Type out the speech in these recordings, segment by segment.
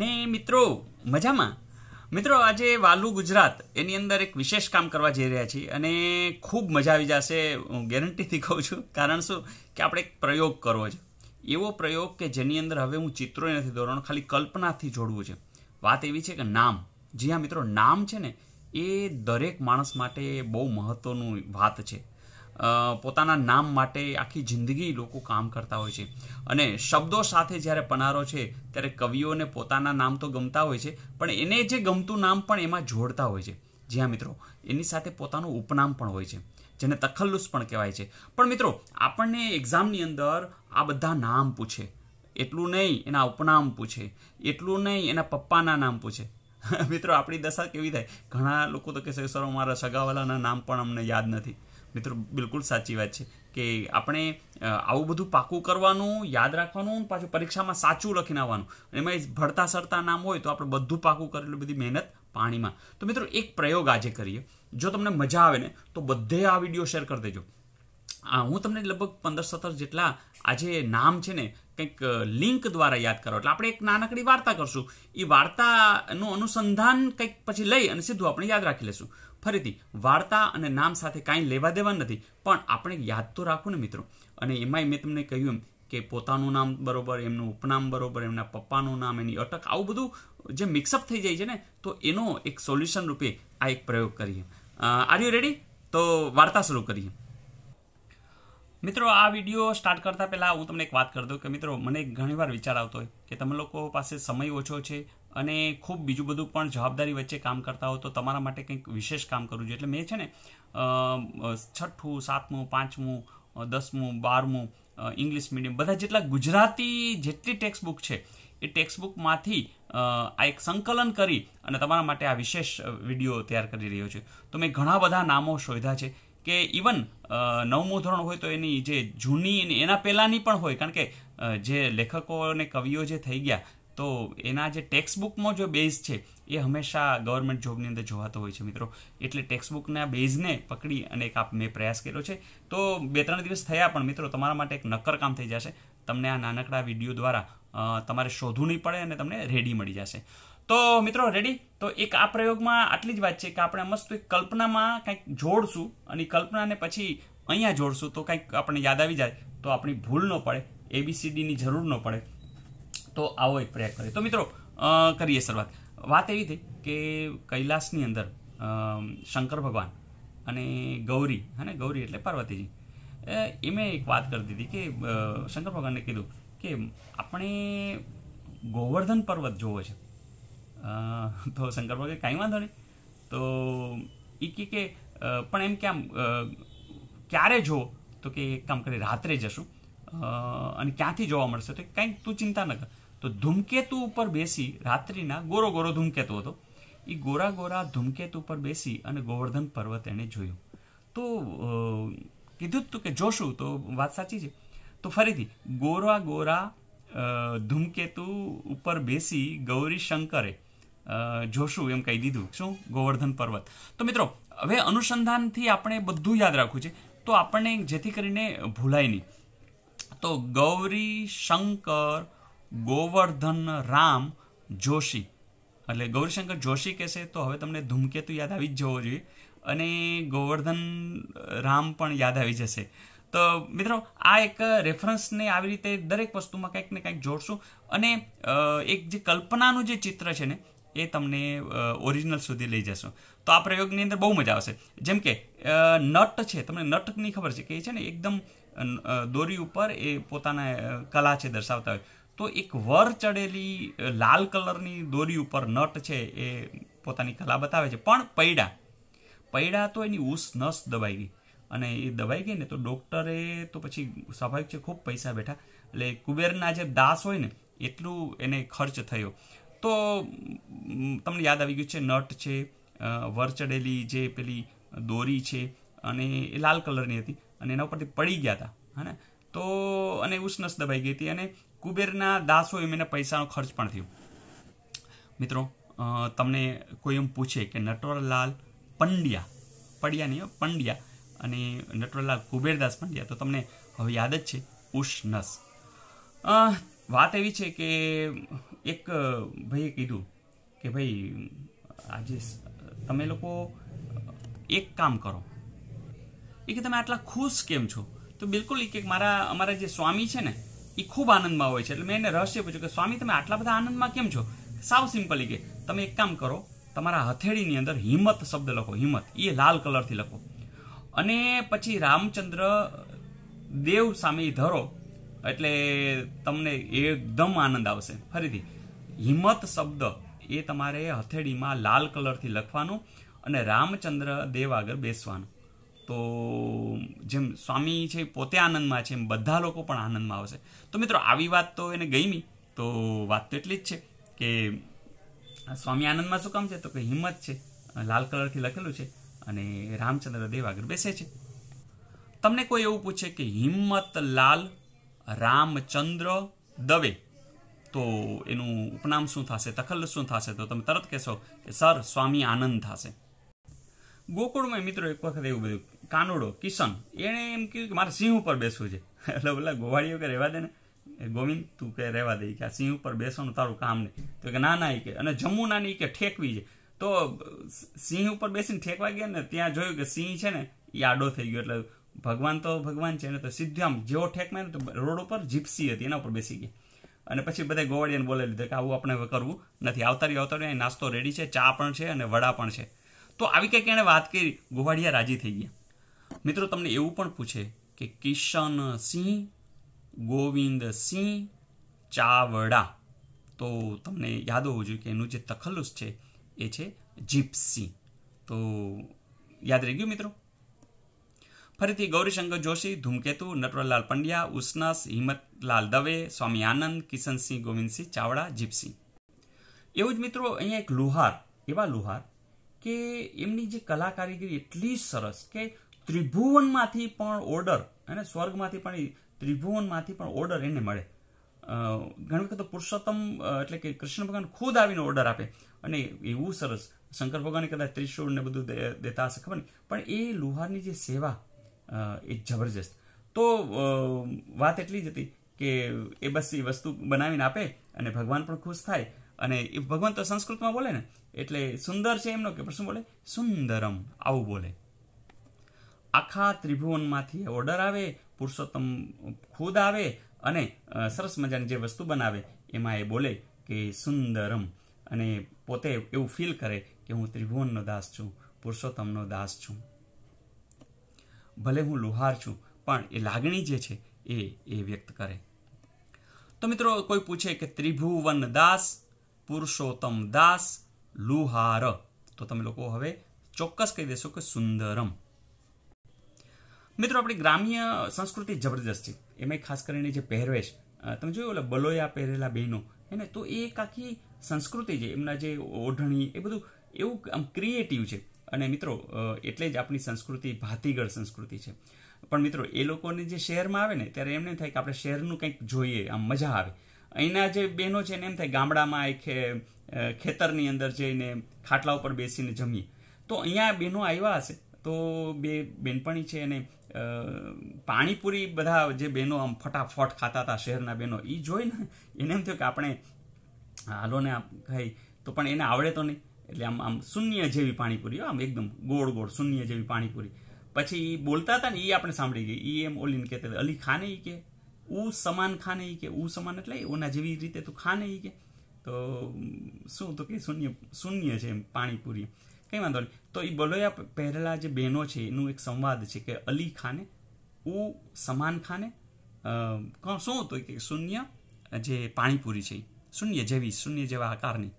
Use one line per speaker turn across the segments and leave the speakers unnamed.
ને મિત્રો મજામાં મિત્રો આજે વાલુ ગુજરાત એની અંદર એક વિશેષ કામ કરવા જઈ રહ્યા છીએ અને ખૂબ મજા આવી જશે હું ગેરંટીથી કહું છું કારણ શું કે આપણે એક પ્રયોગ કરવો છે એવો પ્રયોગ કે જેની અંદર હવે હું ચિત્રો નથી દોરવાનું ખાલી કલ્પનાથી જોડવું છે વાત એવી છે કે નામ જી હા મિત્રો નામ છે ને એ દરેક માણસ માટે બહુ મહત્ત્વનું વાત છે પોતાના નામ માટે આખી જિંદગી લોકો કામ કરતા હોય છે અને શબ્દો સાથે જ્યારે પનારો છે ત્યારે કવિઓને પોતાના નામ તો ગમતા હોય છે પણ એને જે ગમતું નામ પણ એમાં જોડતા હોય છે જ્યાં મિત્રો એની સાથે પોતાનું ઉપનામ પણ હોય છે જેને તખલ્લુસ પણ કહેવાય છે પણ મિત્રો આપણને એક્ઝામની અંદર આ બધા નામ પૂછે એટલું નહીં એના ઉપનામ પૂછે એટલું નહીં એના પપ્પાના નામ પૂછે મિત્રો આપણી દશા કેવી થાય ઘણા લોકો તો કહેશે સર અમારા સગાવાલાના નામ પણ અમને યાદ નથી મિત્રો બિલકુલ સાચી વાત છે કે આપણે આવું બધું પાકું કરવાનું યાદ રાખવાનું પાછું પરીક્ષામાં સાચું લખીને આવવાનું એમાં ભળતા સરતા નામ હોય તો આપણે બધું પાકું કરેલું બધી મહેનત પાણીમાં તો મિત્રો એક પ્રયોગ આજે કરીએ જો તમને મજા આવે ને તો બધે આ વિડીયો શેર કરી દેજો હું તમને લગભગ પંદર સત્તર જેટલા આજે નામ છે ને કંઈક લિંક દ્વારા યાદ કરો એટલે આપણે એક નાનકડી વાર્તા કરશું એ વાર્તાનું અનુસંધાન કંઈક પછી લઈ અને સીધું આપણે યાદ રાખી લેશું ફરીથી વાર્તા અને નામ સાથે કાંઈ લેવા દેવા નથી પણ આપણે યાદ તો રાખવું ને મિત્રો અને એમાંય મેં તમને કહ્યું એમ કે પોતાનું નામ બરોબર એમનું ઉપનામ બરોબર એમના પપ્પાનું નામ એની અટક આવું બધું જે મિક્સઅપ થઈ જાય છે ને તો એનો એક સોલ્યુશન રૂપે આ એક પ્રયોગ કરીએ આર યુ રેડી તો વાર્તા શરૂ કરીએ મિત્રો આ વિડીયો સ્ટાર્ટ કરતાં પહેલાં હું તમને એક વાત કરી દઉં કે મિત્રો મને ઘણીવાર વિચાર આવતો હોય કે તમે લોકો પાસે સમય ઓછો છે અને ખૂબ બીજું બધું પણ જવાબદારી વચ્ચે કામ કરતા હો તો તમારા માટે કંઈક વિશેષ કામ કરવું જોઈએ એટલે મેં છે ને છઠ્ઠું સાતમું પાંચમું દસમું બારમું ઇંગ્લિશ મીડિયમ બધા જેટલા ગુજરાતી જેટલી ટેક્સ્ટબુક છે એ ટેક્સ્ટબુકમાંથી આ એક સંકલન કરી અને તમારા માટે આ વિશેષ વિડીયો તૈયાર કરી રહ્યો છે તો મેં ઘણા બધા નામો શોધ્યા છે કે ઇવન નવમું ધોરણ હોય તો એની જે જૂની એના પહેલાંની પણ હોય કારણ કે જે લેખકો અને કવિઓ જે થઈ ગયા તો એના જે ટેક્સ્ટબુકમાં જો બેઝ છે એ હંમેશા ગવર્મેન્ટ જોબની અંદર જોવાતો હોય છે મિત્રો એટલે ટેક્સ્ટબુકના બેઝને પકડી અને એક આપ મેં પ્રયાસ કર્યો છે તો બે ત્રણ દિવસ થયા પણ મિત્રો તમારા માટે એક નક્કર કામ થઈ જશે તમને આ નાનકડા વિડીયો દ્વારા તમારે શોધવું નહીં પડે અને તમને રેડી મળી જશે તો મિત્રો રેડી તો એક આ પ્રયોગમાં આટલી જ વાત છે કે આપણે મસ્ત એક કલ્પનામાં કંઈક જોડશું અને કલ્પનાને પછી અહીંયા જોડશું તો કંઈક આપણને યાદ આવી જાય તો આપણી ભૂલ ન પડે એબીસીડીની જરૂર ન પડે તો આવો એક પ્રયાસ કરીએ તો મિત્રો કરીએ શરૂઆત વાત એવી થઈ કે કૈલાસની અંદર શંકર ભગવાન અને ગૌરી હા ગૌરી એટલે પાર્વતીજી મેં એક વાત કરી દીધી કે શંકર ભગવાનને કીધું કે આપણે ગોવર્ધન પર્વત જોવો છે તો શંકર ભગવાન કાંઈ વાંધો નહીં તો એ કે કે પણ એમ કે આમ ક્યારે જો તો કે એક કામ કરી રાત્રે જશું અને ક્યાંથી જોવા મળશે તો કાંઈક તું ચિંતા ન કર તો ધૂમકેતુ ઉપર બેસી રાત્રિના ગોરો ગોરો ધૂમકેતુ હતો એ ગોરા ગોરા ધૂમકેતુ ઉપર બેસી અને ગોવર્ધન પર્વત એણે જોયું તો કીધું તું કે જોશું તો વાત સાચી છે તો ફરીથી ગોરા ગોરા ધૂમકેતુ ઉપર બેસી ગૌરી શંકરે જોશું એમ કહી દીધું શું ગોવર્ધન પર્વત તો મિત્રો હવે અનુસંધાનથી આપણે બધું યાદ રાખવું છે તો આપણને જેથી કરીને ભૂલાય નહીં તો ગૌરી શંકર ગોવર્ધન રામ જોશી એટલે ગૌરીશંકર જોશી કહેશે તો હવે તમને ધૂમકેતુ યાદ આવી જ જવો જોઈએ અને ગોવર્ધન રામ પણ યાદ આવી જશે તો મિત્રો આ એક રેફરન્સને આવી રીતે દરેક વસ્તુમાં કંઈક ને કંઈક જોડશું અને એક જે કલ્પનાનું જે ચિત્ર છે ને એ તમને ઓરિજિનલ સુધી લઈ જશો તો આ પ્રયોગની અંદર બહુ મજા આવશે જેમ કે નટ છે તમને નટની ખબર છે કે એ છે ને એકદમ દોરી ઉપર એ પોતાના કલા છે દર્શાવતા હોય તો એક વર ચડેલી લાલ કલરની દોરી ઉપર નટ છે એ પોતાની કલા બતાવે છે પણ પૈડા પૈડા તો એની ઉસ નસ દબાઈ ગઈ અને એ દબાઈ ગઈ ને તો ડૉક્ટરે તો પછી સ્વાભાવિક છે ખૂબ પૈસા બેઠા એટલે કુબેરના જે દાસ હોય ને એટલું એને ખર્ચ થયો તો તમને યાદ આવી ગયું છે નટ છે વર ચડેલી જે પેલી દોરી છે અને એ લાલ કલરની હતી અને એના ઉપરથી પડી ગયા હતા હા ને તો અને ઉષ્ણસ દબાઈ ગઈ હતી અને કુબેરના દાસોએ મને પૈસાનો ખર્ચ પણ થયો મિત્રો તમને કોઈ એમ પૂછે કે નટવરલાલ પંડ્યા પડિયા નહીં પંડ્યા અને નટવરલાલ કુબેરદાસ પંડ્યા તો તમને હવે યાદ જ છે ઉષ્ણસ વાત એવી છે કે એક ભાઈએ કીધું કે ભાઈ આજે તમે લોકો એક કામ કરો એ કે તમે આટલા ખુશ કેમ છો તો બિલકુલ એક મારા અમારા જે સ્વામી છે ને એ ખૂબ આનંદમાં હોય છે એટલે મેં એને રહસ્ય પૂછ્યું કે સ્વામી તમે આટલા બધા આનંદમાં કેમ છો સાવ સિમ્પલી કે તમે એક કામ કરો તમારા હથેળીની અંદર હિંમત શબ્દ લખો હિંમત એ લાલ કલરથી લખો અને પછી રામચંદ્ર દેવ સામે ધરો એટલે તમને એકદમ આનંદ આવશે ફરીથી હિંમત શબ્દ એ તમારે હથેળીમાં લાલ કલરથી લખવાનો અને રામચંદ્ર દેવ આગળ બેસવાનું તો જેમ સ્વામી છે પોતે આનંદમાં છે એમ બધા લોકો પણ આનંદમાં આવશે તો મિત્રો આવી વાત તો એને ગમી તો વાત તો એટલી જ છે કે સ્વામી આનંદમાં શું કામ છે તો કે હિંમત છે લાલ કલરથી લખેલું છે અને રામચંદ્ર દેવાગર બેસે છે તમને કોઈ એવું પૂછે કે હિંમત લાલ રામચંદ્ર દવે તો એનું ઉપનામ શું થશે તખલ્લ શું થશે તો તમે તરત કહેશો કે સર સ્વામી આનંદ થશે ગોકુળમાં મિત્રો એક વખત એવું બધું કાનુડો કિશન એણે એમ કીધું કે મારે સિંહ ઉપર બેસવું છે એટલે ઓલા ગોવાળીઓ કે રહેવા દે ને ગોવિંદ તું કે રહેવા દે કે આ સિંહ ઉપર બેસવાનું તારું કામ નહીં તો કે ના ના એ કે અને જમુનાની કે ઠેકવી છે તો સિંહ ઉપર બેસીને ઠેકવા ગયા ને ત્યાં જોયું કે સિંહ છે ને એ આડો થઈ ગયો એટલે ભગવાન તો ભગવાન છે ને તો સીધું જેવો ઠેક માર્યો તો રોડ ઉપર જીપ્સી હતી એના ઉપર બેસી ગઈ અને પછી બધા ગોવાળિયાને બોલાવી લીધા કે આવું આપણે કરવું નથી આવતારી આવતારી નાસ્તો રેડી છે ચા પણ છે અને વડા પણ છે તો આવી કંઈક એણે વાત કરી ગોવાડિયા રાજી થઈ ગયા મિત્રો તમને એવું પણ પૂછે કે કિશન સિંહ ગોવિંદ સિંહ ચાવડા તો તમને યાદ હોવું જોઈએ કે એનું જે તખલ્લુસ છે એ છે જીપસી તો યાદ રહી ગયું મિત્રો ફરીથી ગૌરીશંકર જોશી ધૂમકેતુ નટવરલાલ પંડ્યા ઉસ્નાસ હિંમતલાલ દવે સ્વામી આનંદ કિશનસિંહ ગોવિંદસિંહ ચાવડા જીપસિંહ એવું જ મિત્રો અહીંયા એક લુહાર એવા લુહાર કે એમની જે કલા કારીગરી એટલી સરસ કે ત્રિભુવનમાંથી પણ ઓર્ડર અને સ્વર્ગમાંથી પણ ત્રિભુવનમાંથી પણ ઓર્ડર એને મળે ઘણી વખત પુરુષોત્તમ એટલે કે કૃષ્ણ ભગવાન ખુદ આવીને ઓર્ડર આપે અને એવું સરસ શંકર ભગવાને કદાચ ત્રિશુળ ને બધું દેતા હશે ખબર નહીં પણ એ લુહારની જે સેવા એ જબરજસ્ત તો વાત એટલી જ હતી કે એ બસ એ વસ્તુ બનાવીને આપે અને ભગવાન પણ ખુશ થાય અને એ ભગવાન તો સંસ્કૃતમાં બોલે ને એટલે સુંદર છે એમનો કે શું બોલે સુંદરમ આવું બોલે આખા ત્રિભુવનમાંથી ઓર્ડર આવે પુરુષોત્તમ ખુદ આવે અને સરસ મજાની જે વસ્તુ બનાવે એમાં એ બોલે કે સુંદરમ અને પોતે એવું ફીલ કરે કે હું ત્રિભુવનનો દાસ છું પુરુષોત્તમનો દાસ છું ભલે હું લુહાર છું પણ એ લાગણી જે છે એ એ વ્યક્ત કરે તો મિત્રો કોઈ પૂછે કે ત્રિભુવન દાસ પુરુષોત્તમ દાસ લુહાર તો તમે લોકો હવે ચોક્કસ કહી દેશો કે સુંદરમ મિત્રો આપણી ગ્રામ્ય સંસ્કૃતિ જબરજસ્ત છે એમાં ખાસ કરીને જે પહેરવેશ તમે જોયું ઓલા બલોયા પહેરેલા બહેનો હે ને તો એ એક આખી સંસ્કૃતિ છે એમના જે ઓઢણી એ બધું એવું આમ ક્રિએટિવ છે અને મિત્રો એટલે જ આપણી સંસ્કૃતિ ભાતીગળ સંસ્કૃતિ છે પણ મિત્રો એ લોકોને જે શહેરમાં આવે ને ત્યારે એમ નહીં થાય કે આપણે શહેરનું કંઈક જોઈએ આમ મજા આવે અહીંના જે બહેનો છે એને એમ થાય ગામડામાં એ ખેતરની અંદર જઈને ખાટલા ઉપર બેસીને જમીએ તો અહીંયા બહેનો આવ્યા હશે તો બે બેનપણી છે એને પાણીપુરી બધા જે બહેનો આમ ફટાફટ ખાતા હતા શહેરના બહેનો એ જોઈને એને એમ થયું કે આપણે હાલોને આમ ખાઈ તો પણ એને આવડે તો નહીં એટલે આમ આમ શૂન્ય જેવી પાણીપુરી આમ એકદમ ગોળ ગોળ શૂન્ય જેવી પાણીપુરી પછી એ બોલતા હતા ને એ આપણે સાંભળી ગઈ એ એમ ઓલીને કહેતા અલી ખાને એ કે ઉ સમાન ખાને કે ઉ સમાન એટલે ઓના જેવી રીતે તો ખાને કે તો શું તો કે શૂન્ય શૂન્ય છે એમ પાણીપુરી કંઈ વાંધો નહીં તો એ બલોયા પહેરેલા જે બહેનો છે એનું એક સંવાદ છે કે અલી ખાને ઉ સમાન ખાને શું હતું કે શૂન્ય જે પાણીપુરી છે શૂન્ય જેવી શૂન્ય જેવા આકારની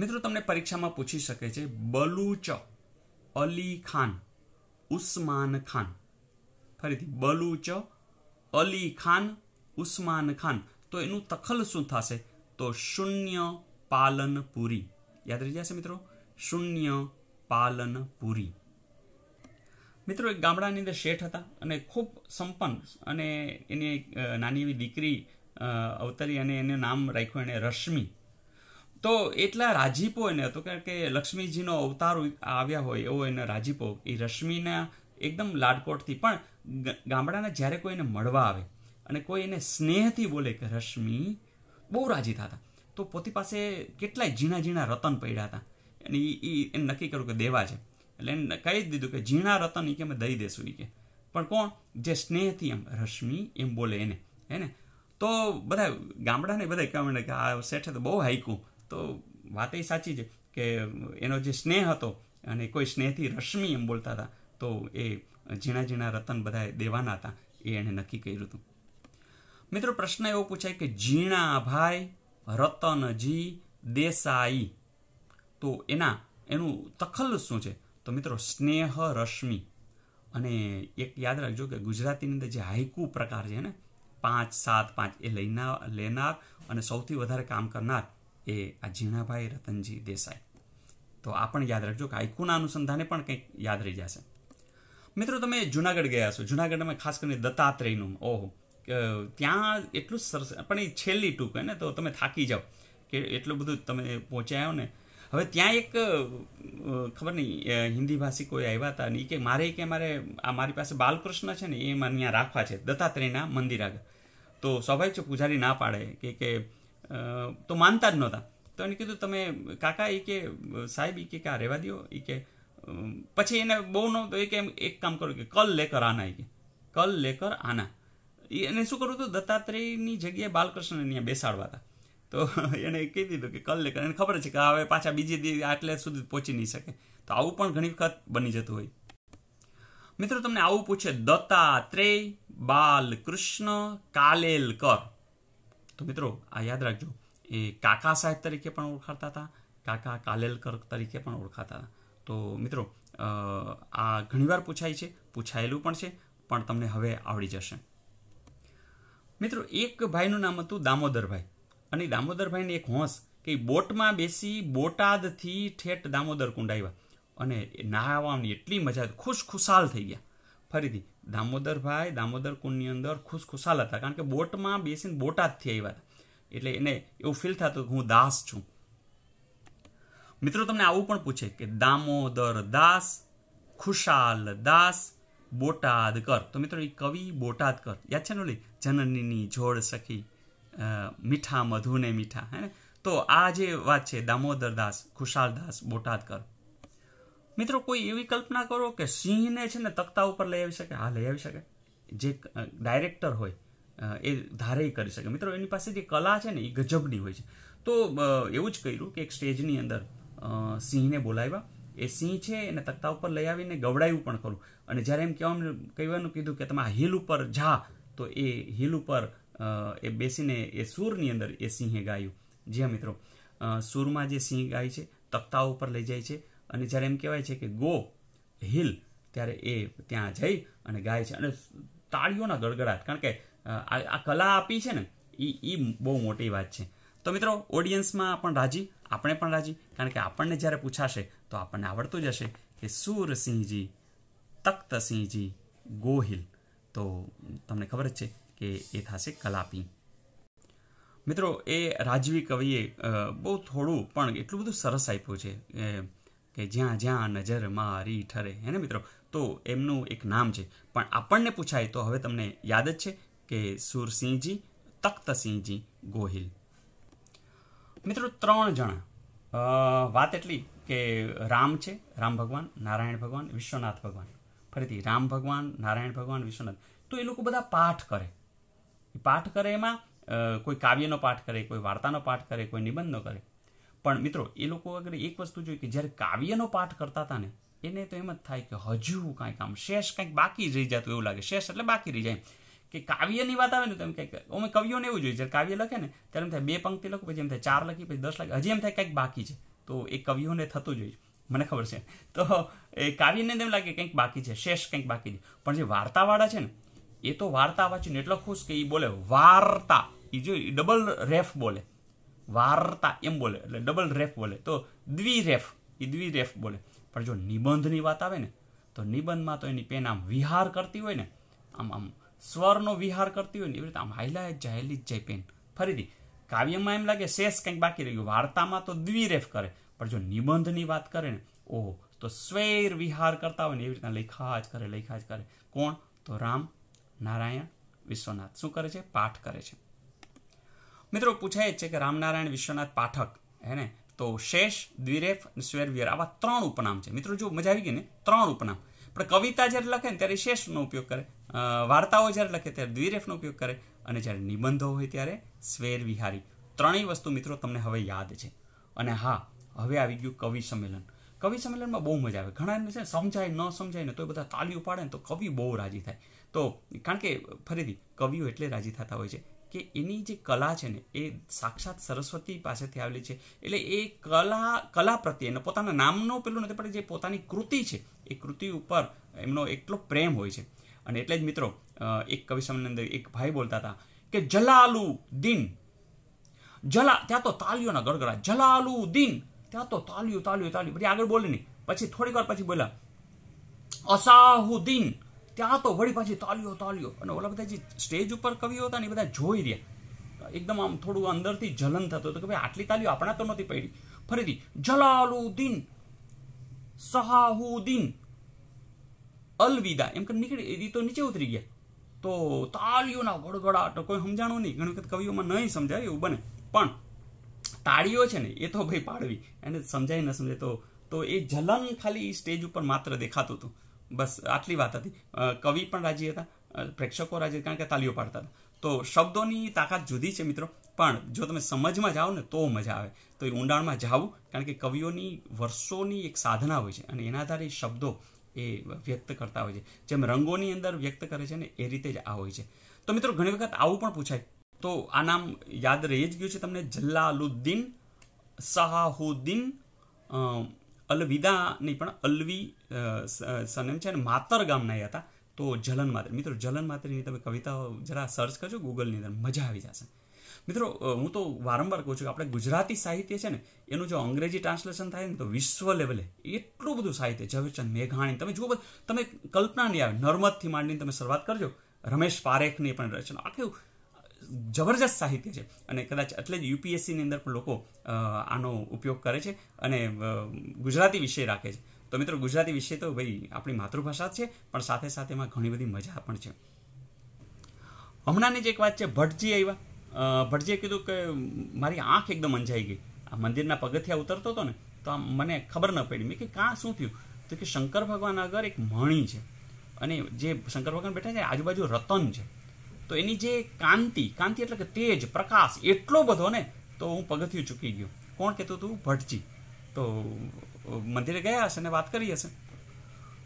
મિત્રો તમને પરીક્ષામાં પૂછી શકે છે બલુચ અલી ખાન ઉસ્માન ખાન ફરીથી બલુચ અલી ખાન ઉસ્માન ખાન તો એનું તખલ શું થશે તો શૂન્ય પાલન પૂરી યાદ રહી જશે મિત્રો શૂન્ય પાલન પૂરી મિત્રો એક ગામડાની અંદર શેઠ હતા અને ખૂબ સંપન્ન અને એની નાની એવી દીકરી અવતરી અને એને નામ રાખ્યું એને રશ્મિ તો એટલા રાજીપો એને હતો કારણ કે લક્ષ્મીજીનો અવતાર આવ્યા હોય એવો એને રાજીપો એ રશ્મિના એકદમ લાડકોટથી પણ ગામડાના જ્યારે કોઈ એને મળવા આવે અને કોઈ એને સ્નેહથી બોલે કે રશ્મિ બહુ રાજી થતા તો પોતી પાસે કેટલાય ઝીણા ઝીણા રતન પડ્યા હતા અને એ એને નક્કી કર્યું કે દેવા છે એટલે એને કહી જ દીધું કે ઝીણા રતન એ કે અમે દઈ દેશું એ કે પણ કોણ જે સ્નેહથી એમ રશ્મિ એમ બોલે એને હે ને તો બધા ગામડાને બધા કહેવા કે આ શેઠે તો બહુ હાઈકું તો વાત એ સાચી છે કે એનો જે સ્નેહ હતો અને કોઈ સ્નેહથી રશ્મિ એમ બોલતા હતા તો એ ઝીણા ઝીણા રતન બધાએ દેવાના હતા એ એણે નક્કી કર્યું હતું મિત્રો પ્રશ્ન એવો પૂછાય કે ઝીણા ભાઈ રતનજી દેસાઈ તો એના એનું તખલ શું છે તો મિત્રો સ્નેહ રશ્મિ અને એક યાદ રાખજો કે ગુજરાતીની અંદર જે હાઈકુ પ્રકાર છે ને પાંચ સાત પાંચ એ લઈના લેનાર અને સૌથી વધારે કામ કરનાર એ આ ઝીણાભાઈ રતનજી દેસાઈ તો આ પણ યાદ રાખજો કે હાઇકુના અનુસંધાને પણ કંઈક યાદ રહી જશે મિત્રો તમે જુનાગઢ ગયા છો જુનાગઢમાં ખાસ કરીને દત્તાત્રેયનું ઓહો ત્યાં એટલું સરસ પણ એ છેલ્લી ટૂંક ને તો તમે થાકી જાઓ કે એટલું બધું તમે પહોંચ્યા ને હવે ત્યાં એક ખબર નહીં હિન્દી ભાષી કોઈ આવ્યા હતા નહીં કે મારે કે મારે આ મારી પાસે બાલકૃષ્ણ છે ને એ મને અહીંયા રાખવા છે દત્તાત્રેયના મંદિર આગળ તો સ્વાભાવિક છે પૂજારી ના પાડે કે કે તો માનતા જ નહોતા તો એને કીધું તમે કાકા એ કે સાહેબ એ કે આ રહેવા દો એ કે પછી એને બહુ ન તો એક એમ એક કામ કર્યું કે કલ લેકર આના કે કલ લેકર આના એને શું કરવું હતું દત્તાત્રેયની જગ્યાએ બાલકૃષ્ણને અહીંયા બેસાડવા હતા તો એણે કહી દીધું કે કલ લેકર એને ખબર છે કે હવે પાછા બીજી દિવસ આટલે સુધી પહોંચી નહીં શકે તો આવું પણ ઘણી વખત બની જતું હોય મિત્રો તમને આવું પૂછે દત્તાત્રેય બાલકૃષ્ણ કાલેલકર તો મિત્રો આ યાદ રાખજો એ કાકા સાહેબ તરીકે પણ ઓળખાતા હતા કાકા કાલેલકર તરીકે પણ ઓળખાતા હતા તો મિત્રો આ ઘણીવાર પૂછાય છે પૂછાયેલું પણ છે પણ તમને હવે આવડી જશે મિત્રો એક ભાઈનું નામ હતું દામોદરભાઈ અને દામોદરભાઈને એક હોંશ કે બોટમાં બેસી બોટાદથી ઠેઠ દામોદર કુંડ આવ્યા અને નાહવાની એટલી મજા ખુશ ખુશાલ થઈ ગયા ફરીથી દામોદરભાઈ દામોદર કુંડની અંદર ખુશ ખુશાલ હતા કારણ કે બોટમાં બેસીને બોટાદથી આવ્યા હતા એટલે એને એવું ફીલ થતું કે હું દાસ છું મિત્રો તમને આવું પણ પૂછે કે દામોદર દાસ ખુશાલ દાસ બોટાદકર તો મિત્રો એ કવિ બોટાદકર યાદ છે નોલી જનનીની જોડ સખી મીઠા મધુને મીઠા હે ને તો આ જે વાત છે દામોદર દાસ ખુશાલ દાસ બોટાદકર મિત્રો કોઈ એવી કલ્પના કરો કે સિંહને છે ને તખ્તા ઉપર લઈ આવી શકે હા લઈ આવી શકે જે ડાયરેક્ટર હોય એ ધારે કરી શકે મિત્રો એની પાસે જે કલા છે ને એ ગજબની હોય છે તો એવું જ કર્યું કે એક સ્ટેજની અંદર સિંહને બોલાવ્યા એ સિંહ છે એને તકતા ઉપર લઈ આવીને ગવડાયું પણ ખરું અને જ્યારે એમ કહેવાનું કહેવાનું કીધું કે તમે આ હિલ ઉપર જા તો એ હિલ ઉપર એ બેસીને એ સૂરની અંદર એ સિંહે ગાયું જી હા મિત્રો સૂરમાં જે સિંહ ગાય છે તકતા ઉપર લઈ જાય છે અને જ્યારે એમ કહેવાય છે કે ગો હિલ ત્યારે એ ત્યાં જઈ અને ગાય છે અને તાળીઓના ગડગડાટ કારણ કે આ કલા આપી છે ને એ બહુ મોટી વાત છે તો મિત્રો ઓડિયન્સમાં પણ રાજી આપણે પણ રાજી કારણ કે આપણને જ્યારે પૂછાશે તો આપણને આવડતું જ હશે કે સુરસિંહજી તખ્તસિંહજી ગોહિલ તો તમને ખબર જ છે કે એ થશે કલાપી મિત્રો એ રાજવી કવિએ બહુ થોડું પણ એટલું બધું સરસ આપ્યું છે કે જ્યાં જ્યાં નજર મારી ઠરે હે ને મિત્રો તો એમનું એક નામ છે પણ આપણને પૂછાય તો હવે તમને યાદ જ છે કે સુરસિંહજી તખ્તસિંહજી ગોહિલ મિત્રો ત્રણ જણા વાત એટલી કે રામ છે રામ ભગવાન નારાયણ ભગવાન વિશ્વનાથ ભગવાન ફરીથી રામ ભગવાન નારાયણ ભગવાન વિશ્વનાથ તો એ લોકો બધા પાઠ કરે પાઠ કરે એમાં કોઈ કાવ્યનો પાઠ કરે કોઈ વાર્તાનો પાઠ કરે કોઈ નિબંધનો કરે પણ મિત્રો એ લોકો આગળ એક વસ્તુ જોઈએ કે જ્યારે કાવ્યનો પાઠ કરતા હતા ને એને તો એમ જ થાય કે હજુ કાંઈક આમ શેષ કાંઈક બાકી રહી જતું એવું લાગે શેષ એટલે બાકી રહી જાય કે કાવ્યની વાત આવે ને તો એમ કંઈક અમે કવિઓને એવું જોઈએ જ્યારે કાવ્ય લખે ને ત્યારે એમ થાય બે પંક્તિ લખું પછી એમ થાય ચાર લખી પછી દસ લખી હજી એમ થાય કંઈક બાકી છે તો એ કવિઓને થતું જોઈએ મને ખબર છે તો એ કાવ્યને એમ લાગે કંઈક બાકી છે શેષ કંઈક બાકી છે પણ જે વાર્તાવાળા છે ને એ તો વાર્તા વાંચીને એટલો ખુશ કે એ બોલે વાર્તા એ જો ડબલ રેફ બોલે વાર્તા એમ બોલે એટલે ડબલ રેફ બોલે તો દ્વિ રેફ એ દ્વિ રેફ બોલે પણ જો નિબંધની વાત આવે ને તો નિબંધમાં તો એની પેન આમ વિહાર કરતી હોય ને આમ આમ સ્વરનો વિહાર કરતી હોય ને એવી રીતે આમ હાઈલાય જાહેલી જ જાય પેન ફરીથી કાવ્યમાં એમ લાગે શેષ કંઈક બાકી રહ્યું વાર્તામાં તો દ્વિરેફ કરે પણ જો નિબંધની વાત કરે ને ઓહો તો સ્વૈર વિહાર કરતા હોય ને એવી રીતના લખા જ કરે લખા જ કરે કોણ તો રામ નારાયણ વિશ્વનાથ શું કરે છે પાઠ કરે છે મિત્રો પૂછાય છે કે રામનારાયણ વિશ્વનાથ પાઠક હે ને તો શેષ દ્વિરેફ અને સ્વેરવિયર આવા ત્રણ ઉપનામ છે મિત્રો જો મજા આવી ગઈ ને ત્રણ ઉપનામ પણ કવિતા જ્યારે લખે ને ત્યારે શેષનો ઉપયોગ કરે વાર્તાઓ જ્યારે લખે ત્યારે દ્વિરેફનો ઉપયોગ કરે અને જ્યારે નિબંધો હોય ત્યારે સ્વેર વિહારી ત્રણેય વસ્તુ મિત્રો તમને હવે યાદ છે અને હા હવે આવી ગયું કવિ સંમેલન કવિ સંમેલનમાં બહુ મજા આવે ઘણા છે સમજાય ન સમજાય ને તો બધા તાલીઓ પાડે ને તો કવિ બહુ રાજી થાય તો કારણ કે ફરીથી કવિઓ એટલે રાજી થતા હોય છે કે એની જે કલા છે ને એ સાક્ષાત સરસ્વતી પાસેથી આવેલી છે એટલે એ કલા કલા પ્રત્યે એનો પોતાના નામનો પેલું નથી પણ જે પોતાની કૃતિ છે એ કૃતિ ઉપર એમનો એટલો પ્રેમ હોય છે અને એટલે જ મિત્રો એક કવિ અંદર એક ભાઈ બોલતા હતા કે જલાલુ દિન જલા ત્યાં તો તાલીઓના ગડગડા જલાલુ દિન ત્યાં તો તાલીઓ તાલીઓ તાલીઓ પછી આગળ બોલે નહીં પછી થોડીક વાર પછી બોલ્યા અસાહુદ્દીન ત્યાં તો વળી પાછી તાલીઓ તાલીઓ અને ઓલા બધા જે સ્ટેજ ઉપર કવિઓ હતા ને એ બધા જોઈ રહ્યા એકદમ આમ થોડું અંદરથી જલન થતું હતું કે ભાઈ આટલી તાલીઓ આપણા તો નહોતી પડી ફરીથી જલાલુદ્દીન સહાહુદ્દીન અલવિદા એમ કે નીકળી એ તો નીચે ઉતરી ગયા તો તાળીઓના ગડગડાટ કોઈ સમજાણું નહીં ઘણી વખત કવિઓમાં નહીં સમજાય એવું બને પણ તાળીઓ છે ને એ તો ભાઈ પાડવી એને સમજાય ન સમજાય તો તો એ જલન ખાલી સ્ટેજ ઉપર માત્ર દેખાતું હતું બસ આટલી વાત હતી કવિ પણ રાજી હતા પ્રેક્ષકો રાજી કારણ કે તાલીઓ પાડતા હતા તો શબ્દોની તાકાત જુદી છે મિત્રો પણ જો તમે સમજમાં જાઓ ને તો મજા આવે તો એ ઊંડાણમાં જાવું કારણ કે કવિઓની વર્ષોની એક સાધના હોય છે અને એના આધારે શબ્દો એ વ્યક્ત કરતા હોય છે જેમ રંગોની અંદર વ્યક્ત કરે છે ને એ રીતે જ આ હોય છે તો મિત્રો ઘણી વખત આવું પણ પૂછાય તો આ નામ યાદ રહી જ ગયું છે તમને જલ્લાલુદ્દીન સહાહુદ્દીન અલવિદા નહીં પણ અલવી સરનેમ છે અને માતર ગામના એ હતા તો જલન માત્રી મિત્રો જલન માત્રીની તમે કવિતાઓ જરા સર્ચ કરજો ગૂગલની અંદર મજા આવી જશે મિત્રો હું તો વારંવાર કહું છું કે આપણે ગુજરાતી સાહિત્ય છે ને એનું જો અંગ્રેજી ટ્રાન્સલેશન થાય ને તો વિશ્વ લેવલે એટલું બધું સાહિત્ય ઝવેરચંદ મેઘાણી તમે જુઓ તમે કલ્પના નહીં આવે નર્મદથી માંડીને તમે શરૂઆત કરજો રમેશ પારેખની પણ રચના આખી જબરજસ્ત સાહિત્ય છે અને કદાચ એટલે જ યુપીએસસીની અંદર પણ લોકો આનો ઉપયોગ કરે છે અને ગુજરાતી વિષય રાખે છે તો મિત્રો ગુજરાતી વિષય તો ભાઈ આપણી માતૃભાષા જ છે પણ સાથે સાથે એમાં ઘણી બધી મજા પણ છે હમણાંની જ એક વાત છે ભટ્ટજી આવ્યા ભટ્ટજીએ કીધું કે મારી આંખ એકદમ અંજાઈ ગઈ આ મંદિરના પગથિયા ઉતરતો હતો ને તો આ મને ખબર ન પડી મેં કે કાં શું થયું તો કે શંકર ભગવાન આગળ એક મણી છે અને જે શંકર ભગવાન બેઠા છે આજુબાજુ રતન છે તો એની જે કાંતિ કાંતિ એટલે કે તેજ પ્રકાશ એટલો બધો ને તો હું પગથિયું ચૂકી ગયો કોણ કહેતું હતું ભટજી તો મંદિરે ગયા હશે ને વાત કરી હશે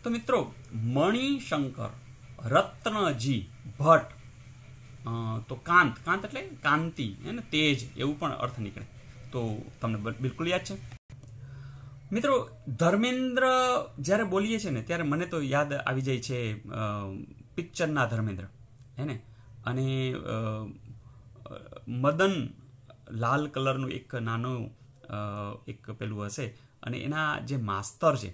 તો મિત્રો મણિશંકર રત્નજી ભટ્ટ તો કાંત કાંત એટલે કાંતિ અને તેજ એવું પણ અર્થ નીકળે તો તમને બિલકુલ યાદ છે મિત્રો ધર્મેન્દ્ર જ્યારે બોલીએ છીએ ને ત્યારે મને તો યાદ આવી જાય છે પિક્ચરના ધર્મેન્દ્ર હે ને અને મદન લાલ કલરનું એક નાનું એક પેલું હશે અને એના જે માસ્તર છે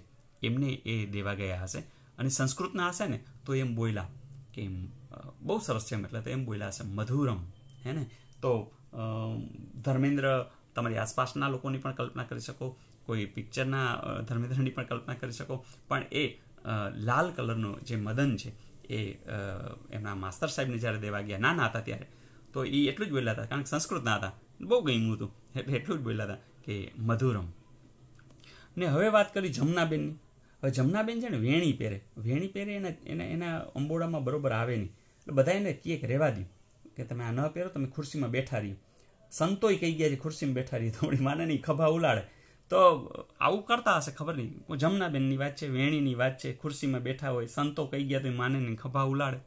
એમને એ દેવા ગયા હશે અને સંસ્કૃતના હશે ને તો એમ બોયલા કે એમ બહુ સરસ છે એટલે તો એમ બોયલા હશે મધુરમ હે ને તો ધર્મેન્દ્ર તમારી આસપાસના લોકોની પણ કલ્પના કરી શકો કોઈ પિક્ચરના ધર્મેન્દ્રની પણ કલ્પના કરી શકો પણ એ લાલ કલરનો જે મદન છે એ એમના માસ્તર સાહેબને જ્યારે દેવા ગયા નાના હતા ત્યારે તો એ એટલું જ બોલ્યા હતા કારણ કે સંસ્કૃતના હતા બહુ ગમ્યું હતું એટલું જ બોલ્યા હતા કે મધુરમ ને હવે વાત કરી જમનાબેનની હવે જમનાબેન છે ને વેણી પહેરે વેણી પહેરે એને એને એના અંબોડામાં બરોબર આવે નહીં એટલે બધા એને કહે કે રહેવા દઉં કે તમે આ ન પહેરો તમે ખુરશીમાં બેઠા રહી સંતોય કહી ગયા છે ખુરશીમાં બેઠા રહ્યો તો માને નહીં ખભા ઉલાડે તો આવું કરતા હશે ખબર નહીં જમનાબેનની વાત છે વેણીની વાત છે ખુરશીમાં બેઠા હોય સંતો કહી ગયા તો માને માનેની ખભા ઉલાડે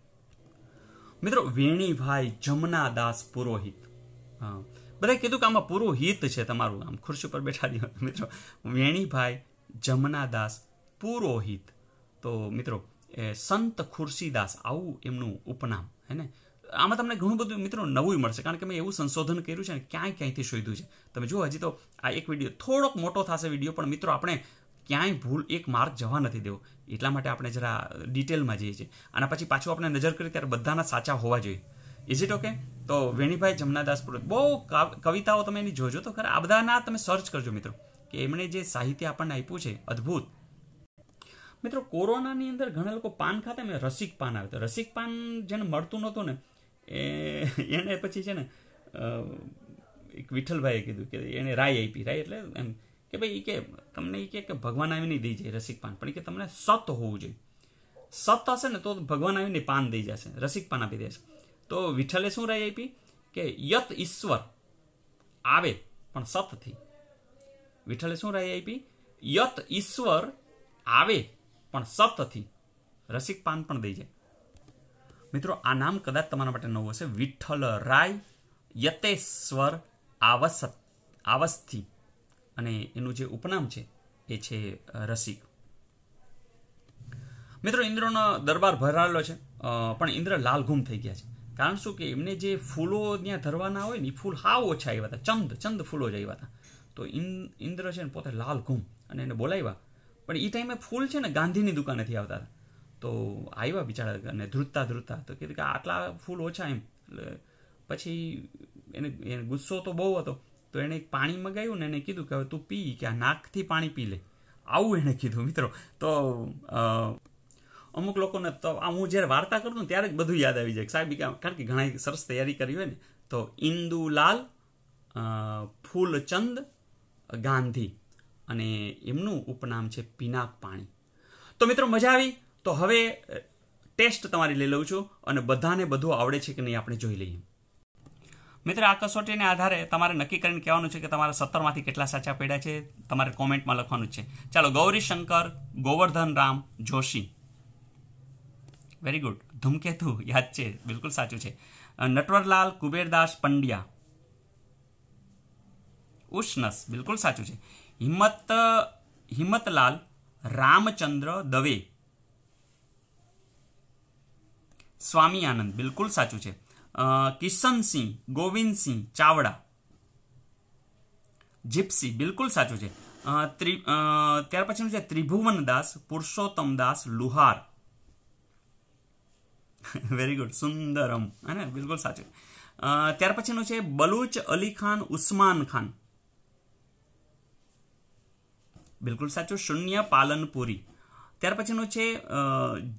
મિત્રો વેણીભાઈ જમનાદાસ પુરોહિત બધાએ કીધું કે આમાં પુરોહિત છે તમારું આમ ખુરશી પર બેઠા દીધો મિત્રો વેણીભાઈ જમનાદાસ પુરોહિત તો મિત્રો એ સંત ખુરશીદાસ આવું એમનું ઉપનામ હે ને આમાં તમને ઘણું બધું મિત્રો નવું મળશે કારણ કે મેં એવું સંશોધન કર્યું છે અને ક્યાંય ક્યાંયથી શોધ્યું છે તમે જુઓ હજી તો આ એક વિડીયો થોડોક મોટો થશે વિડીયો પણ મિત્રો આપણે ક્યાંય ભૂલ એક માર્ક જવા નથી દેવો એટલા માટે આપણે જરા ડિટેલમાં જઈએ છીએ આના પછી પાછું આપણે નજર કરીએ ત્યારે બધાના સાચા હોવા જોઈએ ઇઝ ઇટ ઓકે તો વેણીભાઈ જમનાદાસ પુરોહિત બહુ કવિતાઓ તમે એની જોજો તો ખરા આ બધાના તમે સર્ચ કરજો મિત્રો કે એમણે જે સાહિત્ય આપણને આપ્યું છે અદ્ભુત મિત્રો કોરોનાની અંદર ઘણા લોકો પાન ખાતા મેં રસિક પાન આવે તો રસિક પાન જેને મળતું નહોતું ને એ એણે પછી છે ને એક વિઠ્ઠલભાઈએ કીધું કે એણે રાય આપી રાય એટલે એમ કે ભાઈ કે તમને એ કે ભગવાન આવીને દઈ જાય રસિક પાન પણ કે તમને સત હોવું જોઈએ સત હશે ને તો ભગવાન આવીને પાન દઈ જશે રસિક પાન આપી દેશે તો વિઠ્ઠલે શું રાય આપી કે યત ઈશ્વર આવે પણ સતથી વિઠ્ઠલે શું રાય આપી યત ઈશ્વર આવે પણ સતથી રસિક પાન પણ દઈ જાય મિત્રો આ નામ કદાચ તમારા માટે નવું હશે વિઠ્ઠલ રાય યતેશ્વર આવસ આવસ્થિ અને એનું જે ઉપનામ છે એ છે રસિક મિત્રો ઇન્દ્રનો દરબાર ભરાયેલો છે પણ ઇન્દ્ર લાલઘુમ થઈ ગયા છે કારણ શું કે એમને જે ફૂલો ત્યાં ધરવાના હોય ને એ ફૂલ હાવ ઓછા આવ્યા હતા ચંદ ચંદ ફૂલો જ આવ્યા હતા તો ઇન્દ્ર છે ને પોતે લાલઘુમ અને એને બોલાવ્યા પણ એ ટાઈમે ફૂલ છે ને ગાંધીની દુકાનેથી આવતા હતા તો આવ્યા બિચારા અને ધ્રુતતા ધ્રુજતા તો કીધું કે આટલા ફૂલ ઓછા એમ એટલે પછી એને એને ગુસ્સો તો બહુ હતો તો એણે પાણી મગાવ્યું ને એને કીધું કે હવે તું પી કે આ નાકથી પાણી પી લે આવું એણે કીધું મિત્રો તો અમુક લોકોને તો આ હું જ્યારે વાર્તા કરું ને ત્યારે જ બધું યાદ આવી જાય સાહેબ કારણ કે ઘણા સરસ તૈયારી કરી હોય ને તો ઇન્દુલાલ ફૂલચંદ ગાંધી અને એમનું ઉપનામ છે પિનાક પાણી તો મિત્રો મજા આવી તો હવે ટેસ્ટ તમારી લઈ લઉં છું અને બધાને બધું આવડે છે કે નહીં આપણે જોઈ લઈએ મિત્ર આ કસોટીને આધારે તમારે નક્કી કરીને કહેવાનું છે કે તમારા સત્તરમાંથી કેટલા સાચા પડ્યા છે તમારે કોમેન્ટમાં લખવાનું છે ચાલો ગૌરી શંકર ગોવર્ધન રામ જોશી વેરી ગુડ ધૂમકેતુ યાદ છે બિલકુલ સાચું છે નટવરલાલ કુબેરદાસ પંડ્યા ઉષ્ણસ બિલકુલ સાચું છે હિંમત હિંમતલાલ રામચંદ્ર દવે स्वामी आनंद बिल्कुल સાચું છે કિશનસિંહ ગોવિંદસિંહ ચાવડા જીપ્સી બિલકુલ સાચું છે ત્યાર પછીનો છે त्रिभुवनदास पुरुषोत्तमदास લુહાર વેરી ગુડ સુંદરમ હે ને બિલકુલ સાચું છે ત્યાર પછીનો છે બલુચ અલીખાન ઉસ્માન ખાન બિલકુલ સાચું શૂન્યા પાલનપુરી ત્યાર પછીનું છે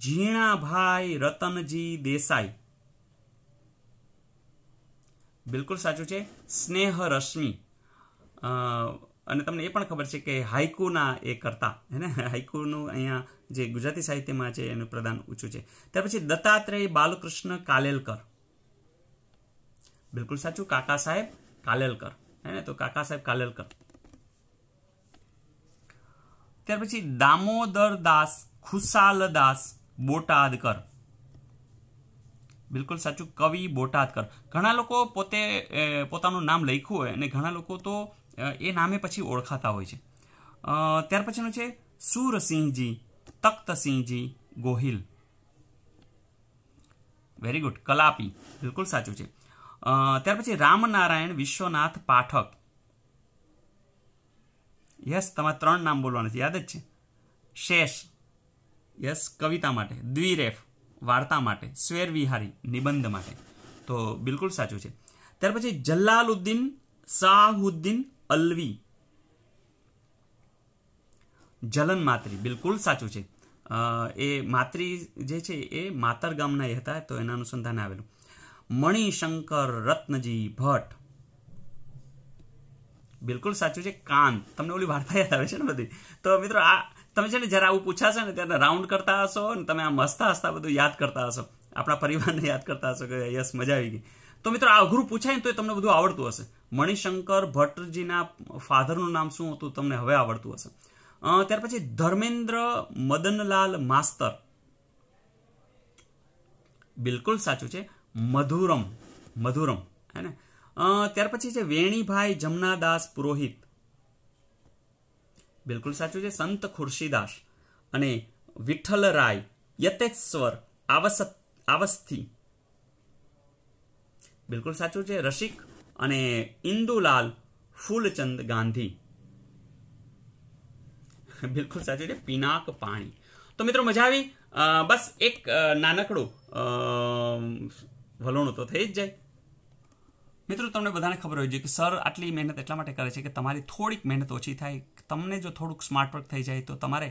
ઝીણાભાઈ રતનજી દેસાઈ બિલકુલ સાચું છે સ્નેહ રશ્મિ અને તમને એ પણ ખબર છે કે હાઇકુના એ કરતા હેને ને હાઇકુનું અહીંયા જે ગુજરાતી સાહિત્યમાં છે એનું પ્રદાન ઊંચું છે ત્યાર પછી દત્તાત્રેય બાલકૃષ્ણ કાલેલકર બિલકુલ સાચું કાકા સાહેબ કાલેલકર હે તો કાકા સાહેબ કાલેલકર ત્યાર પછી દામોદર દાસ ખુશાલ દાસ બોટાદકર બિલકુલ સાચું કવિ બોટાદકર ઘણા લોકો પોતે પોતાનું નામ લખ્યું હોય અને ઘણા લોકો તો એ નામે પછી ઓળખાતા હોય છે ત્યાર પછીનું છે સુરસિંહજી તખ્તસિંહજી ગોહિલ વેરી ગુડ કલાપી બિલકુલ સાચું છે ત્યાર પછી રામનારાયણ વિશ્વનાથ પાઠક યસ તમારે ત્રણ નામ બોલવાના છે યાદ જ છે શેષ યસ કવિતા માટે દ્વિરેફ વાર્તા માટે સ્વેર વિહારી નિબંધ માટે તો બિલકુલ સાચું છે ત્યાર પછી જલાલુદ્દીન શાહુદ્દીન અલવી જલન માત્રી બિલકુલ સાચું છે એ માત્રી જે છે એ માતર ગામના હતા તો એના અનુસંધાને આવેલું મણિશંકર રત્નજી ભટ્ટ બિલકુલ સાચું છે કાન તમને ઓલી વાર્તા યાદ આવે છે ને બધી તો મિત્રો આ તમે છે ને જ્યારે આવું પૂછાશે ને ત્યારે રાઉન્ડ કરતા હશો ને તમે આ મસ્તા હસતા બધું યાદ કરતા હશો આપણા પરિવારને યાદ કરતા હશો કે યસ મજા આવી ગઈ તો મિત્રો આ અઘરું પૂછાય ને તો એ તમને બધું આવડતું હશે મણિશંકર ભટ્ટજીના ફાધરનું નામ શું હતું તમને હવે આવડતું હશે ત્યાર પછી ધર્મેન્દ્ર મદનલાલ માસ્તર બિલકુલ સાચું છે મધુરમ મધુરમ હે ને ત્યાર પછી છે વેણીભાઈ જમનાદાસ પુરોહિત બિલકુલ સાચું છે સંત ખુરશીદાસ અને વિઠ્ઠલરાય યતેશ્વર આવસ આવસ્થિ બિલકુલ સાચું છે રસિક અને ઇન્દુલાલ ફૂલચંદ ગાંધી બિલકુલ સાચું છે પિનાક પાણી તો મિત્રો મજા આવી બસ એક નાનકડું વલોણું તો થઈ જ જાય મિત્રો તમને બધાને ખબર હોય છે કે સર આટલી મહેનત એટલા માટે કરે છે કે તમારી થોડીક મહેનત ઓછી થાય તમને જો થોડુંક સ્માર્ટ વર્ક થઈ જાય તો તમારે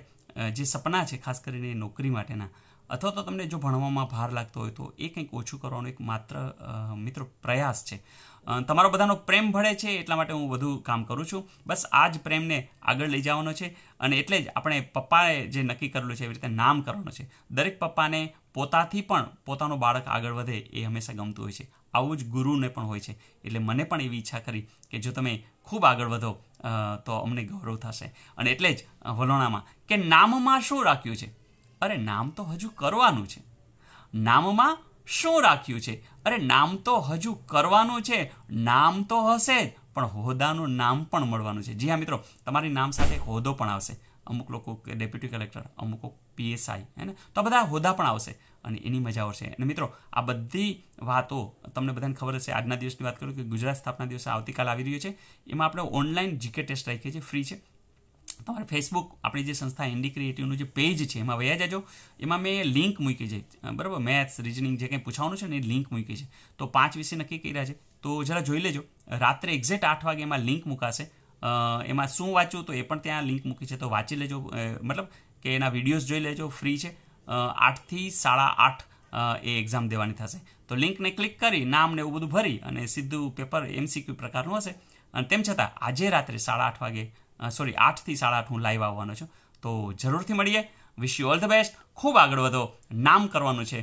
જે સપના છે ખાસ કરીને નોકરી માટેના અથવા તો તમને જો ભણવામાં ભાર લાગતો હોય તો એ કંઈક ઓછું કરવાનો એક માત્ર મિત્રો પ્રયાસ છે તમારો બધાનો પ્રેમ ભળે છે એટલા માટે હું વધુ કામ કરું છું બસ આ જ પ્રેમને આગળ લઈ જવાનો છે અને એટલે જ આપણે પપ્પાએ જે નક્કી કરેલું છે એવી રીતે નામ કરવાનું છે દરેક પપ્પાને પોતાથી પણ પોતાનું બાળક આગળ વધે એ હંમેશા ગમતું હોય છે આવું જ ગુરુને પણ હોય છે એટલે મને પણ એવી ઈચ્છા કરી કે જો તમે ખૂબ આગળ વધો તો અમને ગૌરવ થશે અને એટલે જ વલોણામાં કે નામમાં શું રાખ્યું છે અરે નામ તો હજુ કરવાનું છે નામમાં શું રાખ્યું છે અરે નામ તો હજુ કરવાનું છે નામ તો હશે જ પણ હોદ્દાનું નામ પણ મળવાનું છે જી હા મિત્રો તમારી નામ સાથે એક હોદ્દો પણ આવશે અમુક લોકો ડેપ્યુટી કલેક્ટર અમુક પીએસઆઈ હે ને તો બધા હોદા પણ આવશે અને એની મજા આવશે અને મિત્રો આ બધી વાતો તમને બધાને ખબર હશે આજના દિવસની વાત કરું કે ગુજરાત સ્થાપના દિવસ આવતીકાલ આવી રહ્યો છે એમાં આપણે ઓનલાઈન જીકે ટેસ્ટ રાખીએ છીએ ફ્રી છે તમારે ફેસબુક આપણી જે સંસ્થા એનડી ક્રિએટિવનું જે પેજ છે એમાં વયા જાજો એમાં મેં લિંક મૂકી છે બરાબર મેથ્સ રિઝનિંગ જે કંઈ પૂછવાનું છે ને એ લિંક મૂકી છે તો પાંચ વિશે નક્કી કર્યા છે તો જરા જોઈ લેજો રાત્રે એક્ઝેક્ટ આઠ વાગે એમાં લિંક મૂકાશે એમાં શું વાંચવું તો એ પણ ત્યાં લિંક મૂકી છે તો વાંચી લેજો મતલબ કે એના વિડીયોઝ જોઈ લેજો ફ્રી છે આઠથી સાડા આઠ એ એક્ઝામ દેવાની થશે તો લિંકને ક્લિક કરી નામ ને એવું બધું ભરી અને સીધું પેપર એમસીક્યુ પ્રકારનું હશે અને તેમ છતાં આજે રાત્રે સાડા આઠ વાગે સોરી આઠથી સાડા આઠ હું લાઈવ આવવાનો છું તો જરૂરથી મળીએ wish you all the best ખૂબ આગળ વધો નામ કરવાનું છે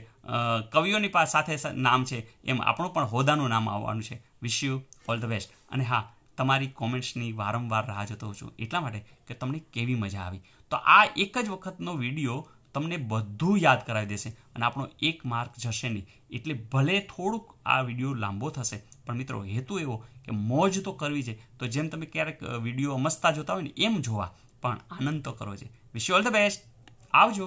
કવિઓની પાસે સાથે નામ છે એમ આપણું પણ હોદાનું નામ આવવાનું છે wish you all the best અને હા તમારી કોમેન્ટ્સની વારંવાર રાહ જોતો હોઉં છું એટલા માટે કે તમને કેવી મજા આવી તો આ એક જ વખતનો વિડીયો તમને બધું યાદ કરાવી દેશે અને આપણો એક માર્ક જશે નહીં એટલે ભલે થોડુંક આ વિડીયો લાંબો થશે પણ મિત્રો હેતુ એવો કે મોજ તો કરવી છે તો જેમ તમે ક્યારેક વિડીયો મસ્તા જોતા હોય ને એમ જોવા પણ આનંદ તો કરવો છે wish you all the best આવજો